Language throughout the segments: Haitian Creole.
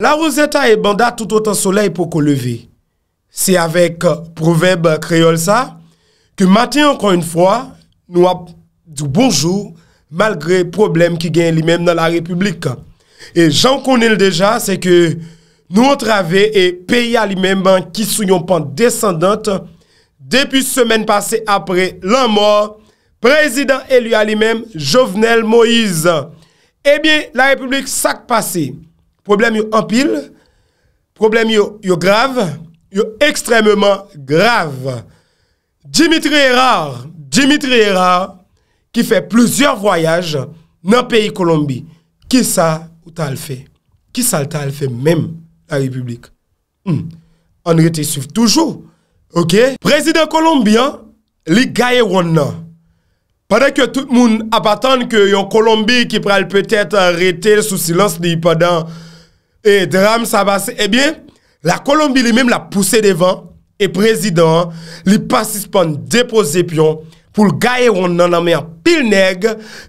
La Rosetta et Banda tout autant soleil pour qu'on lever. C'est avec euh, proverbe créole ça que matin encore une fois, nous avons du bonjour malgré problème qui gagne lui-même dans la République. Et j'en connais déjà, c'est que nous avons et pays à lui-même hein, qui sont en pente descendante depuis semaine passée après la mort, président élu à lui-même, Jovenel Moïse. Eh bien, la République s'est passée problème en pile, problème grave, extrêmement grave. Dimitri Erard, Dimitri Erard, qui fait plusieurs voyages dans le pays Colombie. Qui ça ou le fait? Qui ça t'a fait même la République? Hmm. On était suivre toujours. OK? Président colombien, les gaye pendant que tout le monde attend que yon Colombie qui pral peut-être arrêter sous silence pendant E drame sa base, ebyen, eh la Colombie li mem la pousse devan, e prezident li pasispan depose pyon pou l'gaye ronde nan nanmen yon pil neg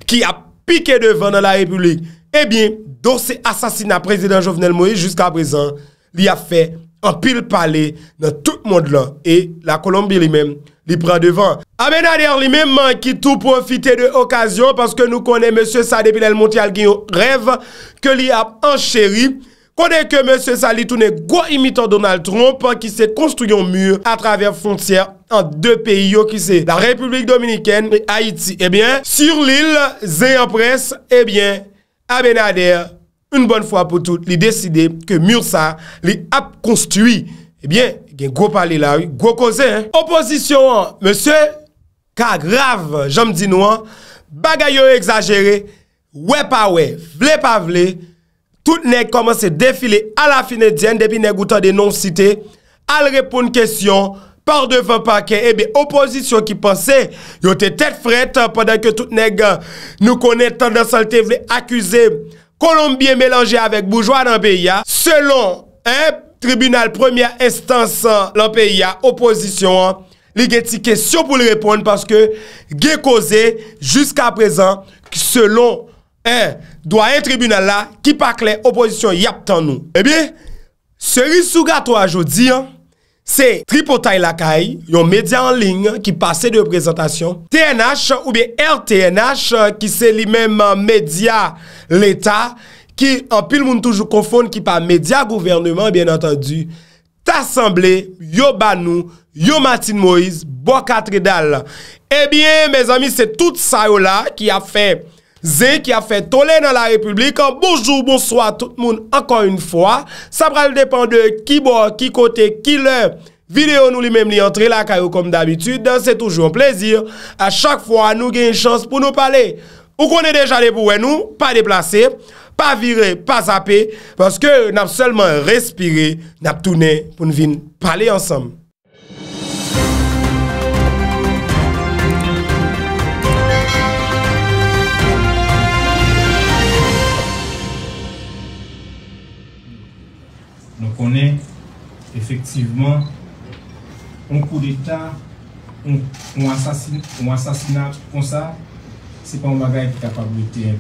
ki ap pike devan nan la republik. Ebyen, eh do se asasina prezident Jovenel Moïse jusqu'a prezant, li a fe an pil pale nan tout moun de lan, e la Colombie li mem li pren devan. A mena der li mem man ki tou profite de okasyon paske nou kone M. Sadepine El Montial Ginyo rev ke li ap encheri, Kone ke M. Sali toune go imitant Donald Trump an ki se konstuyon mure a traver frontier an de peyi yo ki se la Republik Dominikene e Haiti. Ebyen, eh sur l'il, zeyan pres, ebyen, eh abenader, un bonn fwa pou tout, li deside ke mure sa li ap konstuy. Ebyen, eh gen go pale la, go koze. Oposisyon, M. K. Grave, jom di nou an, bagayon exagere, wè pa wè, vle pa vle, Toutenèk komanse defile a la finèdjen, depi nèk goutan denon site, al repoun kèsyon, par devan pa kè, ebe, eh oposisyon ki panse, yo te tèt fret, padan ke toutenèk euh, nou konè tendansal te vle akuse, kolombie melange avèk boujwa nan peya, selon e tribunal premier instance lan peya, oposisyon, li gè ti kèsyon pou lè repoun, paske gè koze, jusqu'a prezan, selon e tribunal, Dwa yon tribunal la, ki pa kle oposisyon yap tan nou. E eh bie, se risou gato a jodi, se Tripotay lakay, yon media anling ki pase de prezentasyon, TNH ou bie RTNH, ki se li men media l'Etat, ki an pil moun toujou konfon ki pa media gouvernement, t'assemble yo Banou, yo Matin Moïse, Boka Tridal. E eh bie, me zami, se tout sa yo la ki a fe... Zè ki a fè tolè nan la republikan, bonjou, bonsoi tout moun ankon yon fwa. Sa pral depan de ki bo, ki kote, ki lè. Videyo nou li mèm li antre la kayo kom d'abitud, dan se toujou an plèzir. A chak fwa nou gen yon chans pou nou pale. Ou konè deja de pou wè nou, pa deplase, pa vire, pa zapè. Paske nap selman respire, nap toune pou nou vin pale ansam. Nou konen, efektiveman, moun kou de ta, moun asasinat pou kon sa, se pa moun bagay pou kapablete.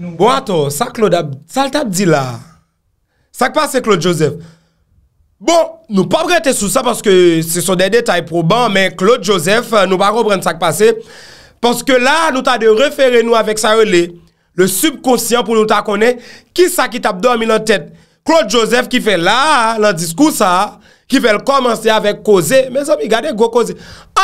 Bon, ato, sa klo da, sa l ta di la. Sa k pa se klo Joseph. Bon, nou pa brete sou sa, paske se son den detay proban, men klo Joseph, nou ba robren sa k pase. Paske la, nou ta de referen nou avèk sa e le, le subkonsyen pou nou ta konen, ki sa ki ta ap dormi nan tèt, Claude Joseph ki fè la La diskousa Ki fèl komanse avèk koze Mè zò mi gade go koze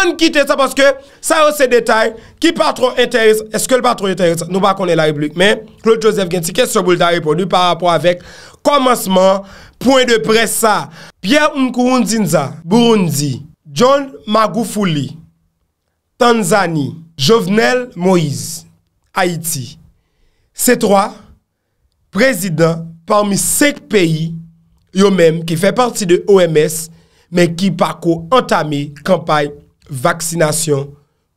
An kite sa pòske Sa yo se detay Ki patron enteres Eske l patron enteres Nou pa konè la reblik Mè Claude Joseph gen ti Kè se boul da reponu Par rapport avèk Komanseman Pouen de presa Pierre Nkourou Ndinza Burundi John Magoufouli Tanzani Jovenel Moïse Haiti C3 Prezident parmi sek peyi yo menm ki fe parti de OMS men ki pa ko entame kampay vaksinasyon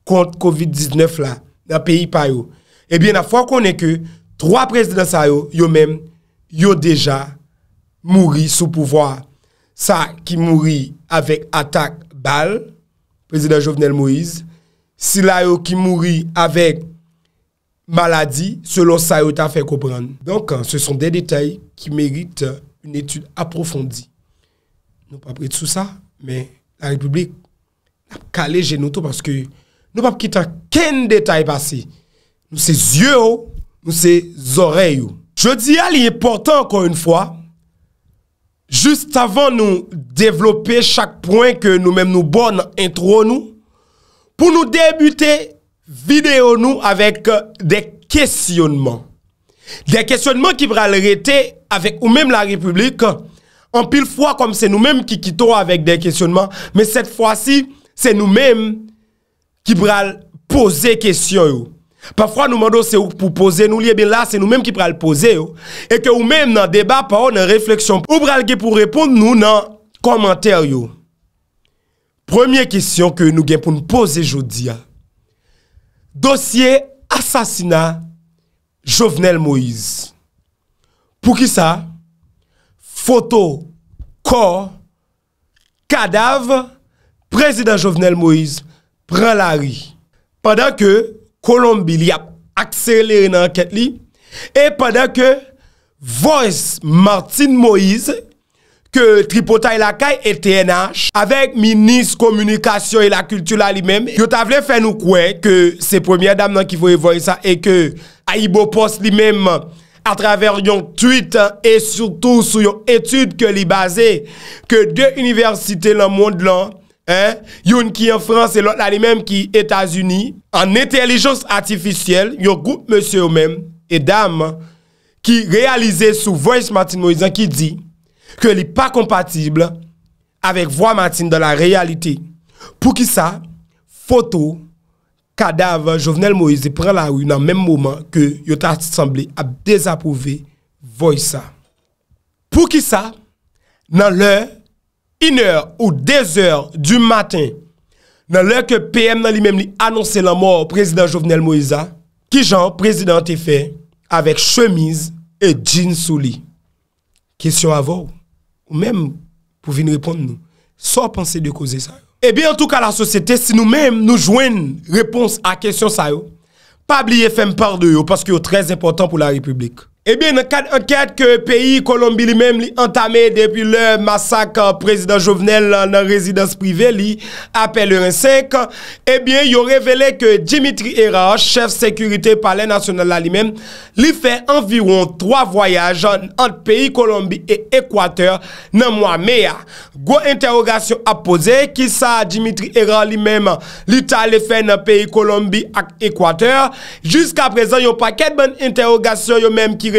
kont COVID-19 la na peyi pa yo. Ebyen na fwa konen ke 3 prezident sa yo yo menm yo deja mouri sou pouvoar. Sa ki mouri avek atak bal, prezident Jovenel Moise. Si la yo ki mouri avek Maladi, selon sa yo ta fè koupran. Donk, se son de detay ki merite un etude aprofondi. Nou pa apre tout sa, men la republik ap kale genoto, parce que nou pa ap kitan ken detay passe. Nou se zye yo, nou se zore yo. Je di al yè portan ankon yon fwa, juste avan nou devlopè chak point ke nou menm nou bon entro nou, pou nou debute videyo nou avèk euh, de kèsyonman. De kèsyonman ki pral rete avèk ou mèm la republik, an pil fwa kom se nou mèm ki kito avèk de kèsyonman, mèm set fwa si, se nou mèm ki pral pose kèsyon yo. Pafwa nou mando se ou pou pose nou liyebe la, se nou mèm ki pral pose yo. E ke ou mèm nan deba pa ou nan refleksyon, ou pral ge pou reponde nou nan komantèyo. Premye kèsyon ki nou gen pou nou pose jodi ya, Dosye asasina Jovenel Moïse. Pou ki sa, foto, kor, kadav, prezident Jovenel Moïse pran la ri. Padakè, Kolombi li ap aksele ren anket li, e padakè, voice Martin Moïse, ke Tripota e lakay et TNH avek minis komunikasyon e la kultur la li men yo ta vle fen nou kwe ke se premier dam nan ki voye voye sa e ke a i bo pos li men a traver yon tweet e surtout sou yon etude ke li base ke de universite lan mond lan yon ki yon frans e lot la li men ki Etasuni an etelijons atifisyel yon goup monsi ou men e dam ki realize sou voice Martin Moisan ki di ke li pa kompatible avek voa matin dan la realite. Pou ki sa, foto, kadav Jovenel Moise pre la ou nan menm mouman ke yot asemble ap dezapouve voy sa. Pou ki sa, nan lè, inè ou dezèr du matin, nan lè ke PM nan li menm li anonsè la mò prezident Jovenel Moise, ki jan prezident te fè avek chemise e jinsou li. Kisyon avò ou? ou même pour venir répondre nous. Sans penser de causer ça. Et eh bien, en tout cas, la société, si nous-mêmes nous joignons réponse à la question ça, pas oublier faire part de eux parce que c'est très important pour la République. Ebyen, eh nan kat anket ke peyi Kolombi li mem li entame depi le masak prezident Jovenel nan rezidans prive li, apel loren eh 5, ebyen, yon revele ke Dimitri Eran, chef sekurite pale nasyonal la li mem, li fe environ 3 voyaj ant peyi Kolombi e Ekwater nan mwa mea. Gwo interogasyon apose, ki sa Dimitri Eran li mem li ta le fe nan peyi Kolombi ak Ekwater, jiska prezan yon pa ket bon interogasyon yo mem ki rejou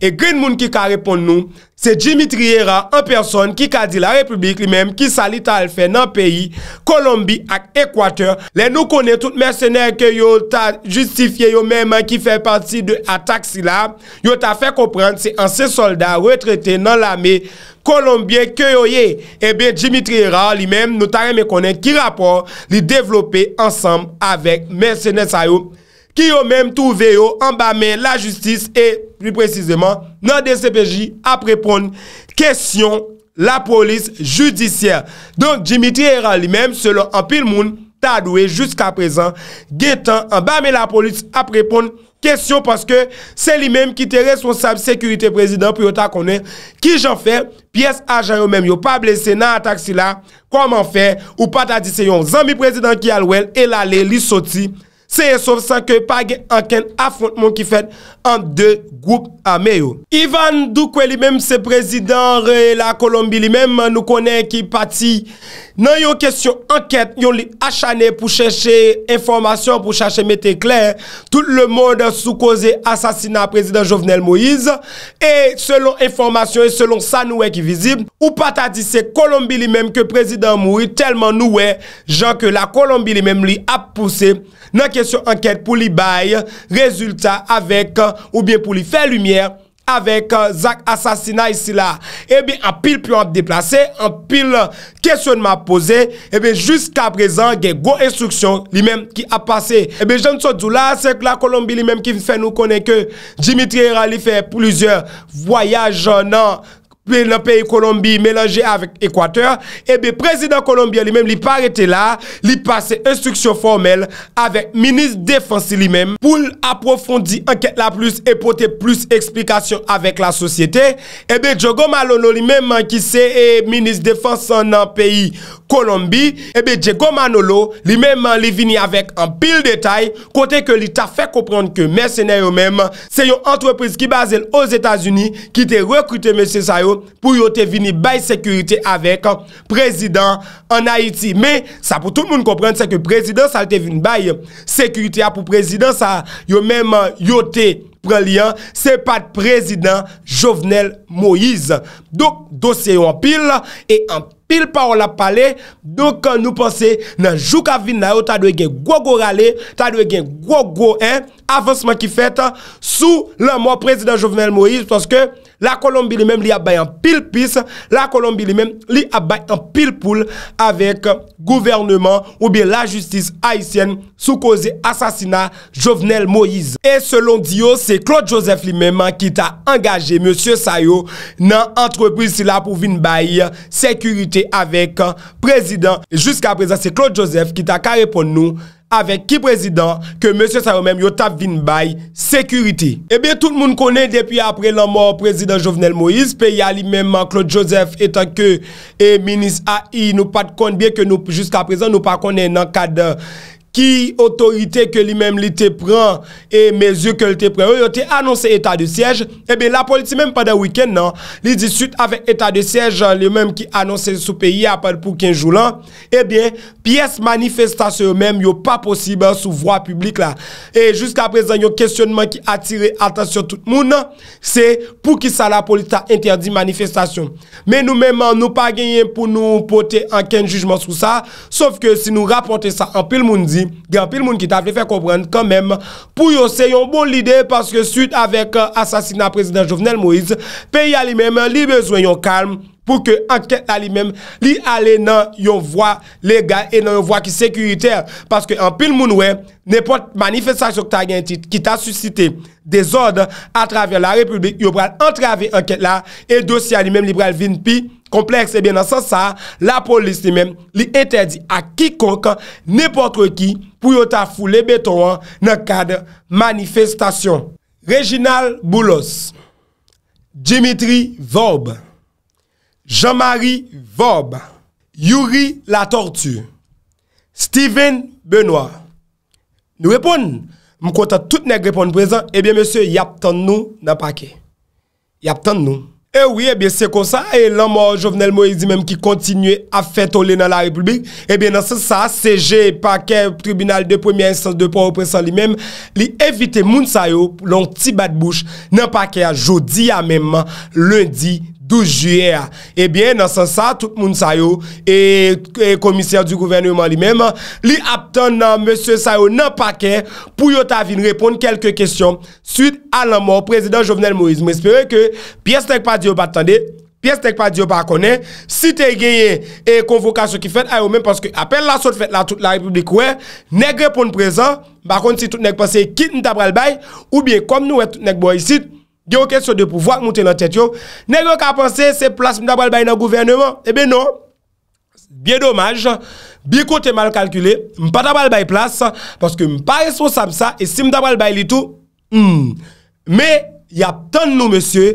E grin moun ki ka repon nou, se Dimitri Hira en person ki ka di la republik li menm ki sa li tal fe nan peyi Kolombi ak Ekwater. Le nou konen tout mercenar ke yo ta justifiye yo menman ki fe parti de atak si la, yo ta fe komprense an se soldat retrete nan la me Kolombie ke yo ye. E eh be Dimitri Hira li menm nou ta reme konen ki rapor li devlope ansam avèk mercenar sa yo. ki yo menm tou veyo ambame la justis e plus preziseman nan DCPJ ap repon kestyon la polis judisyer don Dimitri era li menm selo an pil moun tadwe jusqu aprezen getan ambame la polis ap repon kestyon paske se li menm ki te reswonsab sekurite prezident priyota konen ki jan fe piyes ajan yo menm yo pa blese nan atak sila koman fe ou pa ta dise yon zami prezident ki alwel el ale li soti Seye sov san ke pag anken afontman ki fet an de goup ameyo. Ivan Ndoukwe li menm se prezident la Kolombi li menm nou konen ki pati. Nan yon kesyon anket, yon li achane pou cheshe informasyon, pou cheshe mette kler, tout le mod sou koze asasina prezident Jovenel Moïse, e selon informasyon, e selon sa noue ki vizib, ou patadise Colombi li menm ke prezident Moui, telman noue jan ke la Colombi li menm li ap pousse, nan kesyon anket pou li baye rezultat avek, ou bien pou li fe lumièr, avèk euh, Zak Asasina isi eh eh eh la. Ebe, apil pyo an deplase, apil kesyon ma pose, ebe, jiska prezan, gen go instruksyon li men ki apase. Ebe, jenso dou la, se la Kolombi li men ki fè nou kone ke Dimitri Rally fè poulyzyon voyajonan nan peyi Kolombi melange avèk Ekwater, ebe eh prezident Kolombi li mèm li parete la, li pase instruksyon formel avèk minis defansi li mèm pou l'aprofondi anket la plus e pote plus eksplikasyon avèk la sosyete ebe eh Djegomano lo li mèm man ki se e eh, minis defansi nan peyi Kolombi, ebe Djegomano lo li mèm man li vini avèk an pil detay, kote ke li ta fè komprond ke mersenè yo mèm se yo antrepriz ki bazèl os Etats-Unis ki te rekrute mèm se sa yo pou yo te vini bay sekurite avek prezident an Haiti. Me, sa pou tout moun komprende, se ke prezident sa te vini bay sekurite a pou prezident sa yo menman euh, yo te prelian, se pat prezident Jovenel Moïse. Dok, dosye euh, yo an pil e an pil pa ou la pale dok an nou pense nan Joukavine na yo ta dwe gen gwo gwo rale ta dwe gen gwo gwo en avansman ki fete sou la mwa prezident Jovenel Moïse, pwanske La Colombie li mèm li abay an pil pis, la Colombie li mèm li abay an pil poul avèk gouvernement ou bè la justice haïsienne sou koze asasina Jovenel Moïse. Et selon Dio, se Claude Joseph li mèm ki ta angaje M. Sayo nan entreprise si la pou vin bayi sekurite avèk prezident. Juskè aprezen se Claude Joseph ki ta karepon nou avek ki prezident ke M. Saroumen Yotap Vinbay, sekuriti. Ebe, eh tout moun kone depi apre lan mou prezident Jovenel Moïse, pe yali menman Claude Joseph etan ke e eh, minis a i nou pat konde, bie ke nou jiska prezant nou pat kone nan kade ki otorite ke li mem li te pren e mezyou ke li te pren yo te anonsen etat de siyej ebe eh la politi menm pa da wikend nan li disyut avek etat de siyej le menm ki anonsen sou peyi apad pou kenjou lan ebe eh piyes manifestasyon yo menm yo pa posibè sou voa publik la e jusqu aprezen yo kesyonman ki atire atasyon tout moun se pou ki sa la politi ta interdi manifestasyon menm nou menm nou pa genyen pou nou pote ankenjoujman sou sa saf ke si nou raponte sa anpil moun di gen pil moun ki ta vle fè kompren kèmèm pou yose yon bon lide paske suit avèk euh, asasina prezident Jovenel Moïse pe yali mèm li bezwen yon kalm pou ke anket la li mem li ale nan yon vwa legal e nan yon vwa ki sekuriter. Paske an pil moun wè, nepot manifestasyon kta yon tit, ki ta susite des orde a travè la republik, yon pral antrave anket la, e dosya li mem li pral vin pi, kompleks e bè nan san sa, la polis li mem li entedi a kikonk, nepot wè ki pou yon ta foule beto wè nan kade manifestasyon. Reginald Boulos Dimitri Vorb Jean-Marie Vaub, Yuri La Tortue, Steven Benoit. Nou repon, mwen konta tout nèk repon prezant, ebyen eh monsye, yap tan nou nan pake. Yap tan nou. E oui, ebyen eh se kon sa, e lanman Jovenel Moezi menm ki kontinye a fèt olè nan la republik, ebyen nan se sa, CG, pake, tribunal de premier instance de pau presant li menm, li evite moun sayo, loun ti bat bouch, nan pake a jodi a menm, lundi janman. 12 juyè, ebyen nan san sa, tout moun Sayo e komisyèr du gouvernement li mèm, li aptan nan M. Sayo nan pa kè, pou yo ta vin repond kelke kèsyon, suite an lan mò, Prezident Jovenel Moïse, mè espère ke pièstèk pa diyo batande, pièstèk pa diyo bakonè, si te gèye e konvokasyon ki fèt, a yo mèm, paske apèl la sot fèt la, tout la republik wè, nek repond prezant, bakon si tout nèk panse, kit nita pral bay, oubyè, kom nou wè tout nèk bo yisit, Gè ou kèsyo de pou vwak moutè nan tèt yo... Nèk yo kè apansè se plas mdabal bay nan gouvernement... Ebe eh non... Biè dommaj... Biè koutè mal kalkulè... Mpata bal bay plas... Paske mpare esposab sa... E si mdabal bay li tou... Mè hmm. y ap tan nou mèsyè...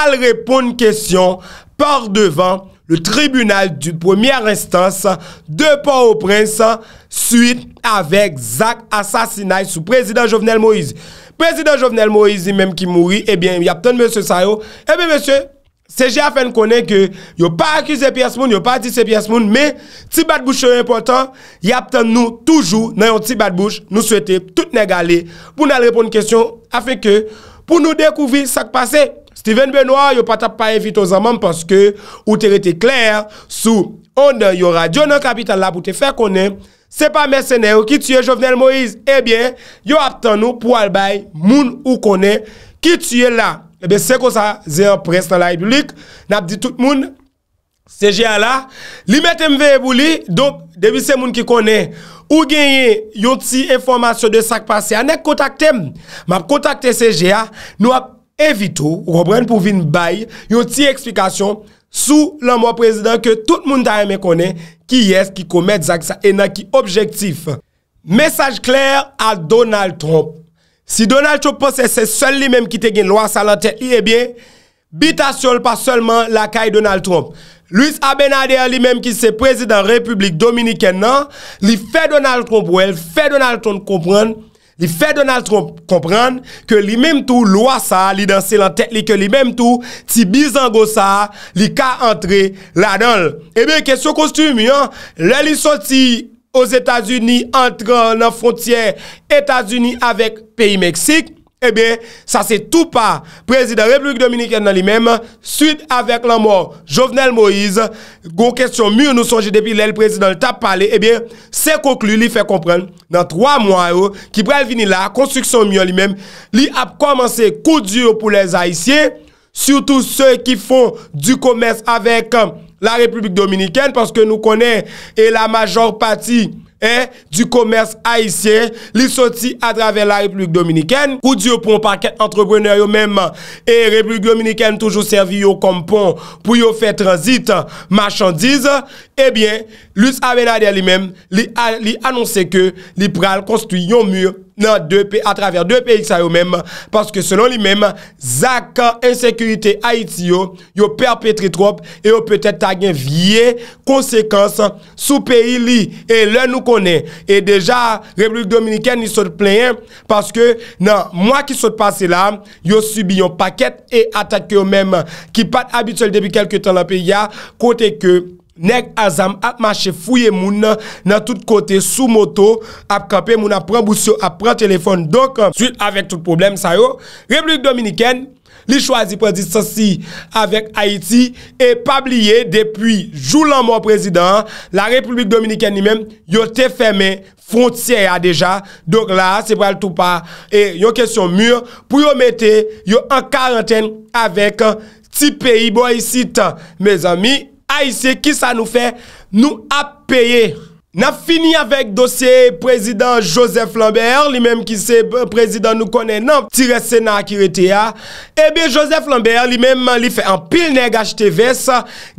Al repon kèsyon... Par devan... Le tribunal du premier instance... De pa ou prensa... Suite avek zak asasinaj... Sou prezident Jovenel Moïse... Prezident Jovenel Moïse, mèm ki mouri, ebyen, eh y ap ten M. Sayo. Ebyen, M. Seji a fen konen ke yon pa akuse pias moun, yon pa dise pias moun, mè, ti batbouche yon important, y ap ten nou toujou nan yon ti batbouche, nou souwete tout nè gale pou nan lèpon kèsyon a feke pou nou dekouvi sak pase. Steven Benoit, yon pa tap paye fito zanman, paske ou te rete kler sou onde yon radyo nan kapitan la pou te fè konen Se pa mersenè ou ki tue Jovenel Moïse, ebyen, eh yo ap tan nou pou albay moun ou kone ki tue la. Ebyen, eh se ko sa zè yon pres nan la epilik, nap di tout moun, Segea la, li metem veyebou li, do, devise moun ki kone, ou genye yon ti informasyon de sakpase, anek kontakte m, map kontakte Segea, nou ap evito, ou obren pou vin bay, yon ti eksplikasyon, Sou lan mwa prezident ke tout moun ta yeme kone ki yes ki komet zak sa ena ki objektif. Mesaj kler a Donald Trump. Si Donald Trump pose se sol li menm ki te gen lwa sa lan tete li e bie, bita sol pa solman lakay Donald Trump. Louis Abenade a li menm ki se prezident republik Dominiken non? nan, li fe Donald Trump ou el fe Donald Trump komprenn li fè Donald Trump kompran ke li mèm tou lwa sa li dansè lan tèk li ke li mèm tou ti bizango sa li ka antre la nol ebe eh kèsyo kostum yon li li soti os Etats-Unis antre nan frontyè Etats-Unis avèk peyi Meksik E eh bè, sa se tou pa, prezident Republik Dominikèn nan li mèm, suite avèk lan mò, Jovenel Moïse, gò kèstyon mûr nou sonje depi lèl prezident tap pale, e bè, se konklu li fè komprèn nan 3 mò a yo, ki prèl vini la, konstruksyon mûr li mèm, li ap kòmanse koudjou pou lèz aïsye, soutou sè ki fò du komers avèk la Republik Dominikèn, paske nou konè, e la major pati, E, du komers a isye, li soti a drave la Republik Dominikene, kou di yo pon paket entreprener yo menm, e Republik Dominikene toujou servi yo kom pon pou yo fet transit machandize, ebyen, eh lus Avedade li menm, li anonse ke li pral konstuy yon mure, nan a travèr dè pè yè sa yo mèm, paske selon li mèm, zakan, ensekurite, a iti yo, yo perpètri trop, yo pè tè tagè vie, konsekans, sou pè yè li, e lè nou konè, e deja, Republik Dominikè, ni sot plè, paske nan mwa ki sot pasè la, yo subi yon pakèt, e atak yo mèm, ki pat abitsel debi kelke tan la pè, ya kote ke, Nèk azam ap mache fouye moun nan tout kote sou moto ap kape moun ap pran bousyo, ap pran telefon. Donk, euh, suite avèk tout problem sa yo, Republik Dominikèn li chwazi prezistansi avèk Haiti e pabliye depwi joulan mò prezident. La Republik Dominikèn ni mèm yo te fèmè frontiè ya deja. Donk la, se pral tout pa. E yon kesyon mûr pou yo mette yo an karantèn avèk euh, ti peyi bo yisi tan. Mèz amy, ay se ki sa nou fe nou ap peye. Na fini avèk dosye prezident Joseph Lambert, li mèm ki se prezident nou kone nan tire sena ki rete ya, ebe Joseph Lambert li mèm li fe an pil neg achete ves,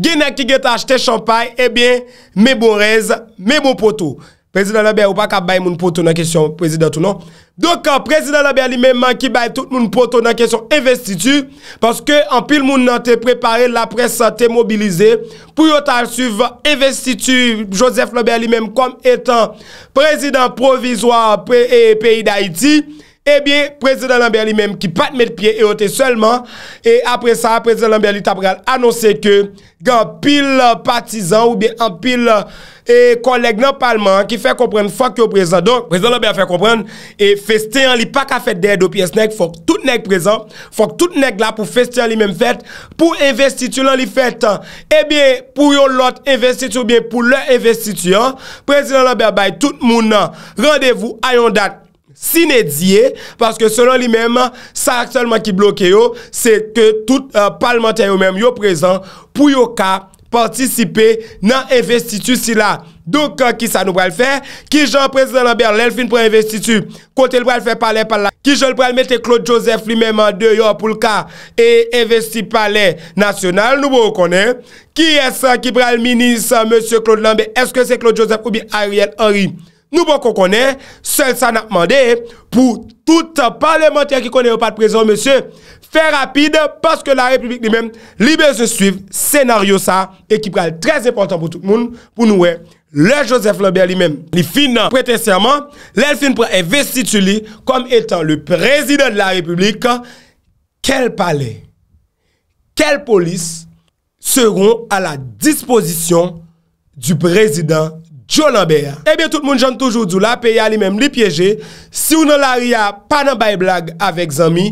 gen neg ki get achete champay, ebe eh mèm ou rez, mèm ou potou. Prezident Leber, ou pa ka bay moun poton nan kesyon prezident ou nan? Dok prezident Leber li menman ki bay tout moun poton nan kesyon investitur. Paske an pil moun nan te prepare la presa te mobilize. Pou yo ta suve investitur Joseph Leber li menman kom etan prezident provizor pei de Haiti. E eh bie, prezident Lambert li menm ki pat met pye e ote selman E apre sa, prezident Lambert li tap ral anonsen ke Gan pil patizan ou bie an pil kolek eh, nan palman Ki fè komprenn fòk yo prezident Don, prezident Lambert fè komprenn E fèsteyan li paka fèt derdo pi esnek Fòk tout nek prezant Fòk tout nek la pou fèsteyan li menm fèt Pou investituyon li fèt E eh bie, pou yon lot investituyon ou bie pou lè investituyon Prezident Lambert bay tout moun Rendez-vous ayon dat Sinè diye, paske selon li menman, sa akselman ki bloke yo, se ke tout euh, parlamentaryo menman yo prezant pou yo ka partisipe nan investitu si la. Dou euh, ka ki sa nou pral fe, ki jan prezident Lambert lèl fin pral investitu, kote l pral fe palè palè, ki jan pral mette Claude Joseph li menman de yo pou l ka e investi palè nasyonal nou bo konen, ki yè sa ki pral minis monsie Claude Lambert, eske se Claude Joseph ou bi Ariel Henry? Nou bon kon konen, sel sa nan akman de, pou tout parlementer ki konen ou pa de prezon, fè rapide, paske la republik li men, libe se suiv, senaryo sa, e ki pral trez important pou tout moun, pou nou we, le Josef Lambert li men, li fin nan, pretensiyaman, lel fin pral e vestituli, kom etan le prezident de la republik, kel pale, kel polis, seron a la disposition, du prezident, dikwen, Joe Lambert. Ebyen, eh tout moun jante toujou djou la, pe ya li men li pyeje, si ou nan la ria, pa nan baye blague avek zami,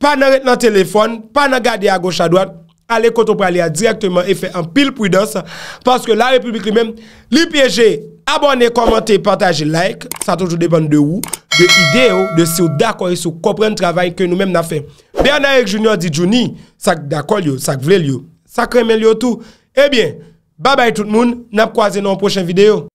pa nan ret nan telefon, pa nan gade ya gocha-dwad, ale konton pra li ya direktman e fe an pil prudence, paske la republik li men, li pyeje, abone, komante, pataje, like, sa toujou depande de ou, de ide ou, oh, de si ou dakor, si ou kopren travay ke nou men na fe. Bernarek Junior di Djuni, sak dakor li yo, sak vle li yo, sak remen li yo tou. Ebyen, babay tout eh moun,